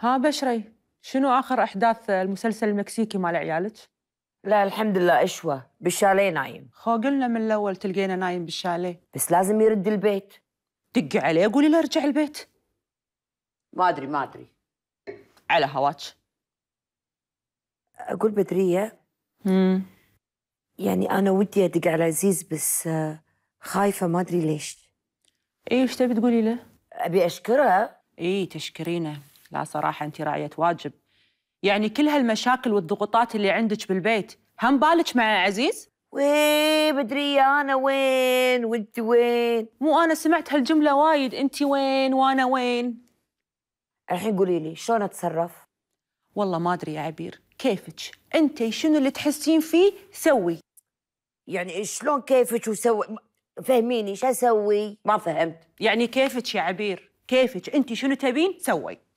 ها بشري شنو اخر احداث المسلسل المكسيكي مال عيالك؟ لا الحمد لله اشوى بالشاليه نايم خو قلنا من الاول تلقينا نايم بالشاليه بس لازم يرد البيت دقي عليه قولي له ارجع البيت ما ادري ما ادري على هواك اقول بدريه امم يعني انا ودي ادق على عزيز بس آه، خايفه ما ادري ليش ايش تبي تقولي له؟ ابي اشكره اي تشكرينه لا صراحه انت راعيه واجب يعني كل هالمشاكل والضغوطات اللي عندك بالبيت هم بالك مع عزيز وين بدري انا وين وانت وين مو انا سمعت هالجمله وايد انت وين وانا وين الحين قولي لي شلون اتصرف والله ما ادري يا عبير كيفك انت شنو اللي تحسين فيه سوي يعني شلون كيفك وسوي فهميني شو اسوي ما فهمت يعني كيفك يا عبير كيفك انت شنو تبين سوي